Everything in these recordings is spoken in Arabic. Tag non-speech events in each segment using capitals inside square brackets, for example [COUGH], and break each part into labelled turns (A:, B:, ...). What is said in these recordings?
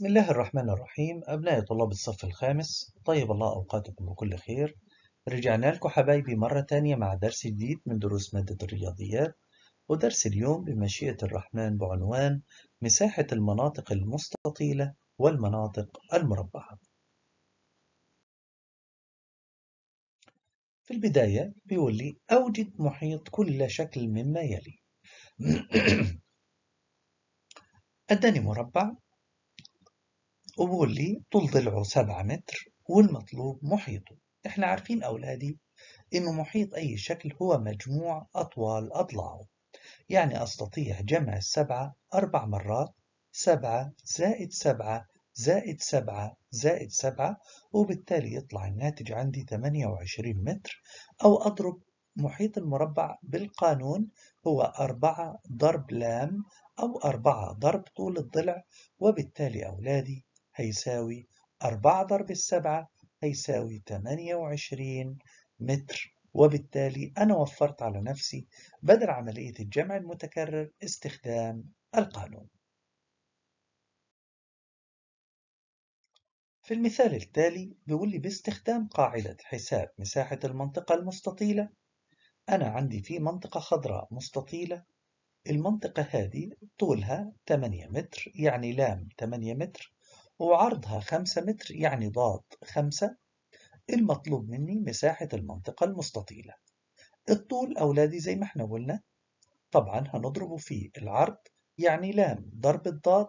A: بسم الله الرحمن الرحيم أبناء طلاب الصف الخامس طيب الله أوقاتكم بكل خير رجعنا لكم حبايبي مرة تانية مع درس جديد من دروس مادة الرياضيات ودرس اليوم بمشيئة الرحمن بعنوان مساحة المناطق المستطيلة والمناطق المربعة في البداية بيقول لي أوجد محيط كل شكل مما يلي [CLEARS THROAT] أداني مربع وبقول لي طول ضلعه 7 متر والمطلوب محيطه احنا عارفين أولادي إنه محيط أي شكل هو مجموع أطوال أضلاعه يعني أستطيع جمع السبعة أربع مرات سبعة زائد سبعة زائد سبعة زائد سبعة وبالتالي يطلع الناتج عندي 28 متر أو أضرب محيط المربع بالقانون هو أربعة ضرب لام أو أربعة ضرب طول الضلع وبالتالي أولادي هيساوي أربعة ضرب السبعة هيساوي 28 متر وبالتالي أنا وفرت على نفسي بدل عملية الجمع المتكرر استخدام القانون في المثال التالي بيقول لي باستخدام قاعدة حساب مساحة المنطقة المستطيلة أنا عندي في منطقة خضراء مستطيلة المنطقة هذه طولها 8 متر يعني لام 8 متر وعرضها خمسة متر يعني ضاد خمسة المطلوب مني مساحة المنطقة المستطيلة الطول أولادي زي ما احنا قلنا طبعا هنضربه في العرض يعني لام ضرب الضاد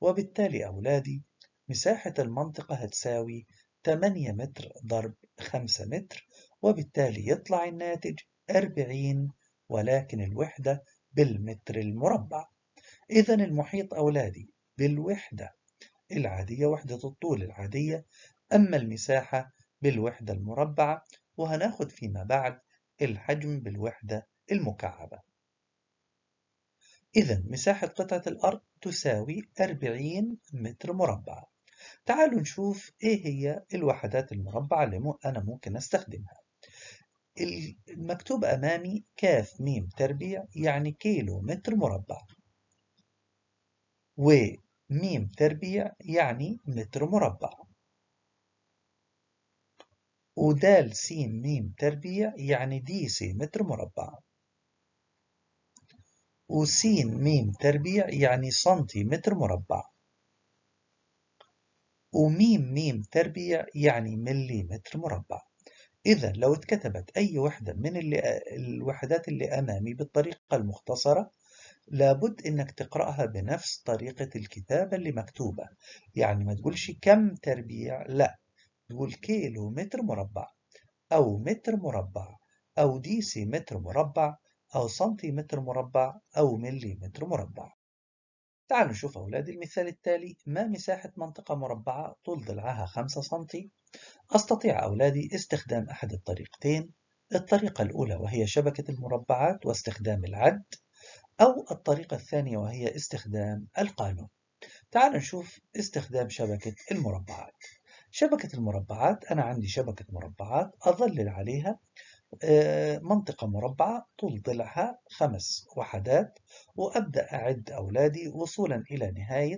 A: وبالتالي أولادي مساحة المنطقة هتساوي 8 متر ضرب 5 متر وبالتالي يطلع الناتج 40 ولكن الوحدة بالمتر المربع إذا المحيط أولادي بالوحدة العادية وحدة الطول العادية أما المساحة بالوحدة المربعة وهناخد فيما بعد الحجم بالوحدة المكعبة إذا مساحة قطعة الأرض تساوي 40 متر مربع تعالوا نشوف إيه هي الوحدات المربعة اللي أنا ممكن أستخدمها المكتوب أمامي كاف ميم تربيع يعني كيلو متر مربع م تربيع يعني متر مربع ودال س م تربيع يعني دي متر مربع س م تربيع يعني سنتيمتر مربع وميم ميم تربيع يعني متر مربع إذا لو اتكتبت أي وحدة من اللي الوحدات اللي أمامي بالطريقة المختصرة لابد انك تقرأها بنفس طريقة الكتابة اللي مكتوبة يعني ما تقولش كم تربيع لا تقول كيلو متر مربع أو متر مربع أو ديسي متر مربع أو سنتيمتر مربع أو مليمتر مربع تعالوا نشوف اولادي المثال التالي ما مساحة منطقة مربعة طول ضلعها 5 سنتي أستطيع أولادي استخدام أحد الطريقتين الطريقة الأولى وهي شبكة المربعات واستخدام العد أو الطريقة الثانية وهي استخدام القانون تعال نشوف استخدام شبكة المربعات شبكة المربعات أنا عندي شبكة مربعات أظلل عليها آه، منطقة مربعة طول ضلعها خمس وحدات وأبدأ أعد أولادي وصولا إلى نهاية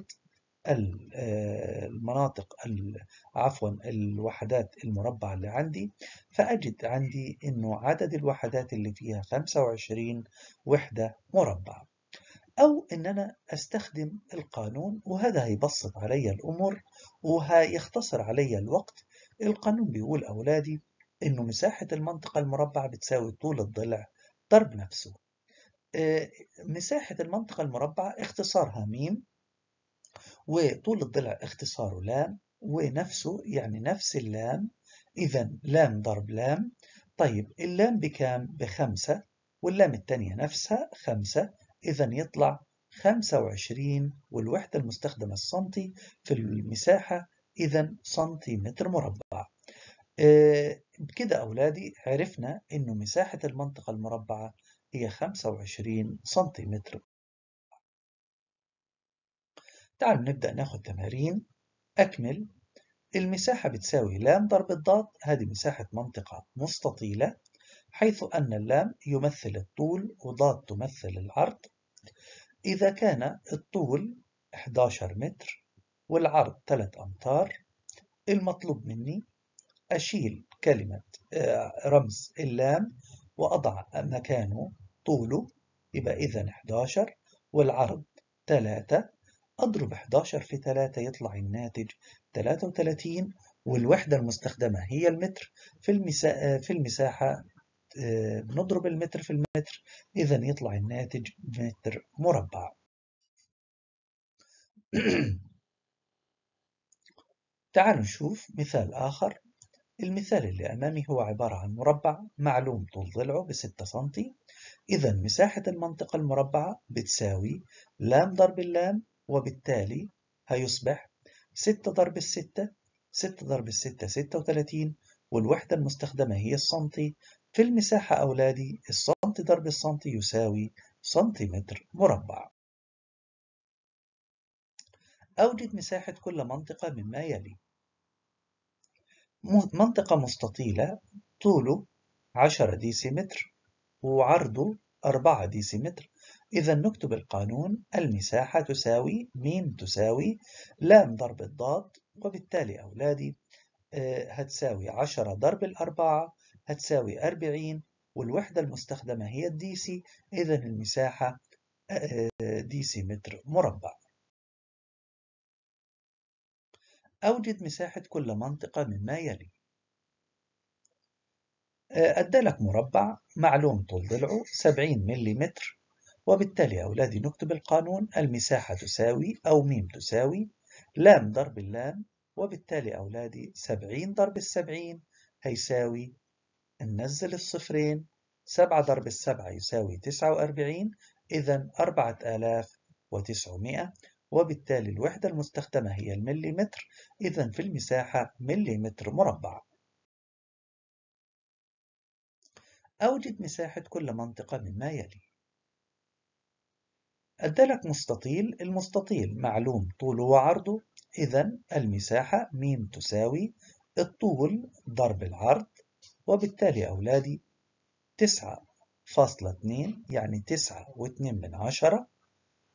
A: آه، المناطق عفوا الوحدات المربعة اللي عندي فأجد عندي أنه عدد الوحدات اللي فيها 25 وحدة مربعة أو أن أنا أستخدم القانون وهذا هيبسط عليا الأمور وهيختصر عليا الوقت القانون بيقول أولادي أنه مساحة المنطقة المربعة بتساوي طول الضلع ضرب نفسه آه، مساحة المنطقة المربعة اختصارها م وطول الضلع اختصاره لام ونفسه يعني نفس اللام إذا لام ضرب لام طيب اللام بكام؟ بخمسة واللام التانية نفسها خمسة إذا يطلع 25 والوحدة المستخدمة السنتي في المساحة إذا سنتيمتر مربع آه بكده أولادي عرفنا أنه مساحة المنطقة المربعة هي 25 سنتيمتر تعالوا نبدأ ناخد تمارين أكمل المساحة بتساوي لام ضرب الضاد هذه مساحة منطقة مستطيلة حيث أن اللام يمثل الطول وضاد تمثل العرض إذا كان الطول 11 متر والعرض 3 أمتار المطلوب مني أشيل كلمة آه، رمز اللام وأضع مكانه طوله يبقى إذا 11 والعرض 3 أضرب 11 في 3 يطلع الناتج 33 والوحدة المستخدمة هي المتر في, المسا... في المساحة آه، بنضرب المتر في المتر إذا يطلع الناتج متر مربع [CLEARS THROAT] تعالوا نشوف مثال آخر المثال اللي أمامي هو عبارة عن مربع معلوم طول ضلعه بستة سنتي إذا مساحة المنطقة المربعة بتساوي لام ضرب اللام وبالتالي هيصبح ستة ضرب الستة ستة ضرب الستة ستة وتلاتين والوحدة المستخدمة هي السنتي في المساحة أولادي السنتي ضرب السنتي يساوي سنتيمتر مربع أوجد مساحة كل منطقة مما يلي منطقة مستطيلة طوله 10 ديسيمتر وعرضه 4 ديسيمتر إذا نكتب القانون المساحة تساوي م تساوي لام ضرب الضاد وبالتالي أولادي آه، هتساوي 10 ضرب الأربعة هتساوي 40 والوحدة المستخدمة هي الدي سي إذا المساحة دي آه، سي آه، متر مربع أوجد مساحة كل منطقة مما يلي أدى لك مربع معلوم طول ضلعه 70 مليمتر وبالتالي أولادي نكتب القانون المساحة تساوي أو م تساوي لام ضرب اللام وبالتالي أولادي 70 ضرب السبعين هيساوي ننزل الصفرين 7 ضرب السبعة يساوي 49 آلاف 4900 وبالتالي الوحدة المستخدمة هي المليمتر إذن في المساحة مليمتر مربع أوجد مساحة كل منطقة مما يلي الدلك مستطيل المستطيل معلوم طوله وعرضه إذا المساحة م تساوي الطول ضرب العرض وبالتالي أولادي 9.2 يعني واتنين من عشرة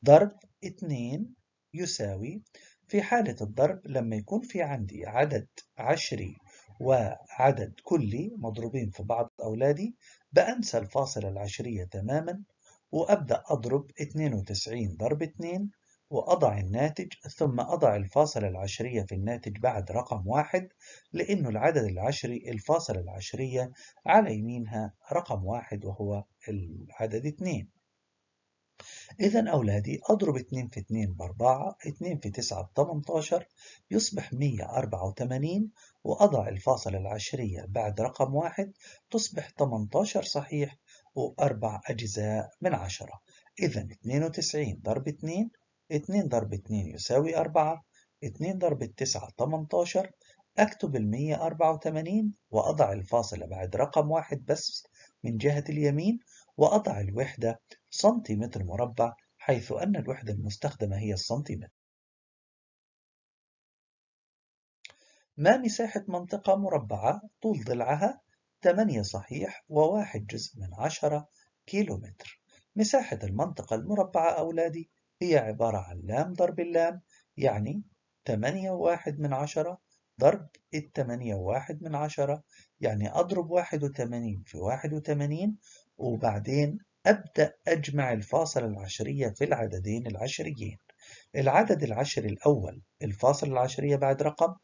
A: ضرب 2 يساوي في حالة الضرب لما يكون في عندي عدد عشري وعدد كلي مضروبين في بعض أولادي بأنسى الفاصلة العشرية تماما وأبدأ أضرب 92 ضرب 2 وأضع الناتج ثم أضع الفاصلة العشرية في الناتج بعد رقم واحد لأنه العدد العشري الفاصلة العشرية على يمينها رقم واحد وهو العدد 2 إذا أولادي أضرب 2 في 2 بأربعة 2 في 9 ب 18 يصبح 184 وأضع الفاصلة العشرية بعد رقم واحد تصبح 18 صحيح وأربع أجزاء من عشرة إذا 92 ضرب 2 2 ضرب 2 يساوي 4 2 ضرب 9 18 أكتب ال 184 وأضع الفاصلة بعد رقم واحد بس من جهة اليمين وأضع الوحدة سنتيمتر مربع حيث أن الوحدة المستخدمة هي السنتيمتر ما مساحة منطقة مربعة طول ضلعها 8 صحيح وواحد جزء من 10 كيلومتر مساحة المنطقة المربعة أولادي هي عبارة عن لام ضرب اللام يعني 8 واحد من 10 ضرب 8 واحد من عشرة يعني أضرب 81 في 81 وبعدين أبدأ أجمع الفاصل العشرية في العددين العشريين العدد العشري الأول الفاصل العشرية بعد رقم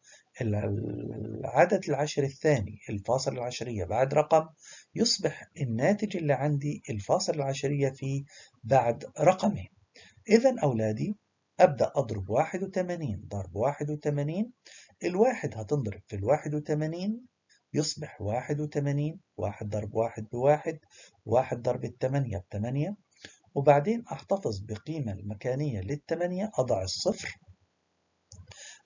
A: العدد العشر الثاني الفاصل العشرية بعد رقم يصبح الناتج اللي عندي الفاصل العشرية فيه بعد رقمين إذا أولادي أبدأ أضرب 81 ضرب 81 الواحد هتنضرب في 81 يصبح 81 واحد ضرب واحد بواحد واحد ضرب التمانية بتمانية وبعدين أحتفظ بقيمة المكانية للتمانية أضع الصفر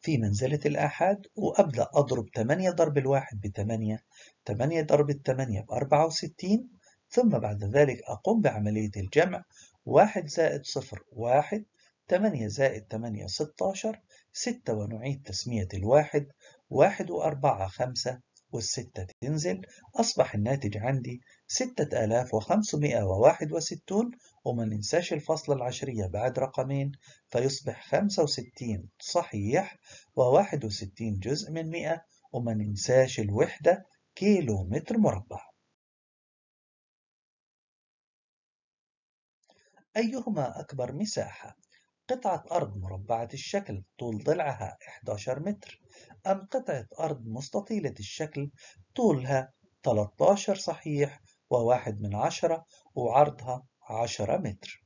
A: في منزلة الآحاد وأبدأ أضرب 8 ضرب الواحد بثمانية 8 ضرب الثمانية بأربعة وستين ثم بعد ذلك أقوم بعملية الجمع واحد زائد صفر واحد تمانية زائد تمانية ستاشر ستة ونعيد تسمية الواحد واحد وأربعة خمسة والستة تنزل أصبح الناتج عندي 6561 وما ننساش الفصل العشرية بعد رقمين فيصبح 65 صحيح و61 جزء من 100 وما ننساش الوحدة كيلو متر مربع أيهما أكبر مساحة قطعة أرض مربعة الشكل طول ضلعها 11 متر أم قطعة أرض مستطيلة الشكل طولها 13 صحيح وواحد من عشرة وعرضها 10 متر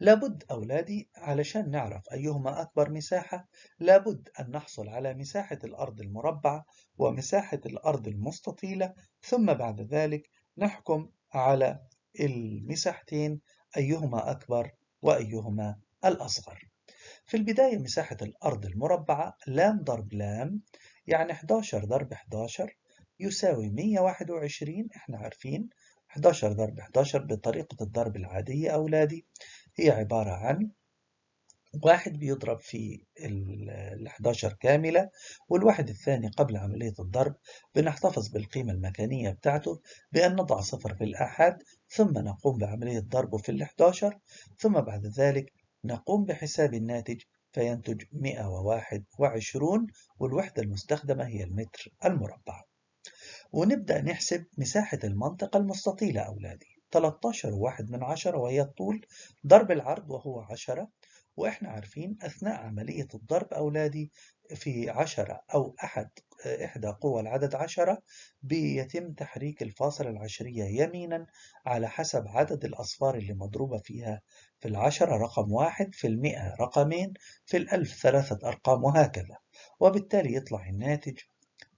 A: لابد أولادي علشان نعرف أيهما أكبر مساحة لابد أن نحصل على مساحة الأرض المربعة ومساحة الأرض المستطيلة ثم بعد ذلك نحكم على المساحتين أيهما أكبر وأيهما الأصغر في البداية مساحة الأرض المربعة لام ضرب لام يعني 11 ضرب 11 يساوي 121 احنا عارفين 11 ضرب 11 بطريقة الضرب العادية أولادي هي عبارة عن واحد بيضرب في ال 11 كاملة والواحد الثاني قبل عملية الضرب بنحتفظ بالقيمة المكانية بتاعته بأن نضع صفر في الأحد ثم نقوم بعملية ضربه في ال11 ثم بعد ذلك نقوم بحساب الناتج فينتج 121 والوحدة المستخدمة هي المتر المربع ونبدأ نحسب مساحة المنطقة المستطيلة أولادي 13 واحد من عشرة وهي الطول ضرب العرض وهو 10 وإحنا عارفين أثناء عملية الضرب أولادي في 10 أو أحد إحدى قوى العدد عشرة بيتم تحريك الفاصلة العشرية يمينا على حسب عدد الأصفار اللي مضروبة فيها في العشرة رقم واحد في المئة رقمين في الألف ثلاثة أرقام وهكذا وبالتالي يطلع الناتج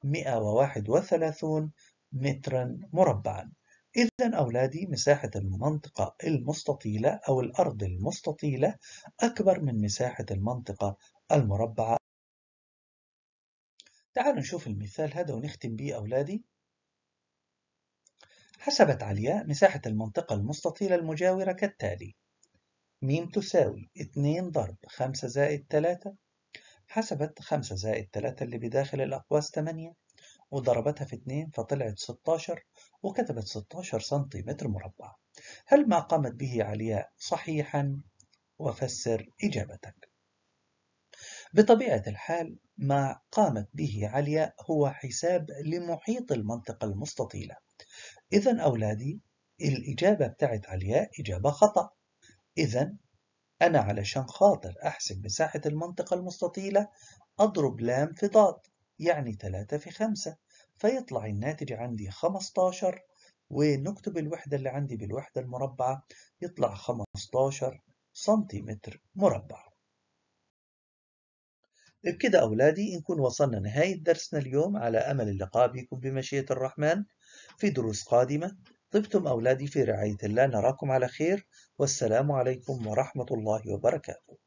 A: 131 مترا مربعا إذا أولادي مساحة المنطقة المستطيلة أو الأرض المستطيلة أكبر من مساحة المنطقة المربعة تعالوا نشوف المثال هذا ونختم به أولادي حسبت علياء مساحة المنطقة المستطيلة المجاورة كالتالي م تساوي 2 ضرب 5 زائد 3 حسبت 5 زائد 3 اللي بداخل الأقواس 8 وضربتها في 2 فطلعت 16 وكتبت 16 سنتيمتر مربع هل ما قامت به علياء صحيحا؟ وفسر إجابتك بطبيعة الحال ما قامت به علياء هو حساب لمحيط المنطقة المستطيلة إذا أولادي الإجابة بتاعت علياء إجابة خطأ إذا أنا علشان خاطر أحسب مساحة المنطقة المستطيلة أضرب لام في ضاد يعني 3 في 5 فيطلع الناتج عندي 15 ونكتب الوحدة اللي عندي بالوحدة المربعة يطلع 15 سنتيمتر مربع بكده أولادي نكون وصلنا نهاية درسنا اليوم على أمل اللقاء بكم بمشيئة الرحمن في دروس قادمة طبتم أولادي في رعاية الله نراكم على خير والسلام عليكم ورحمة الله وبركاته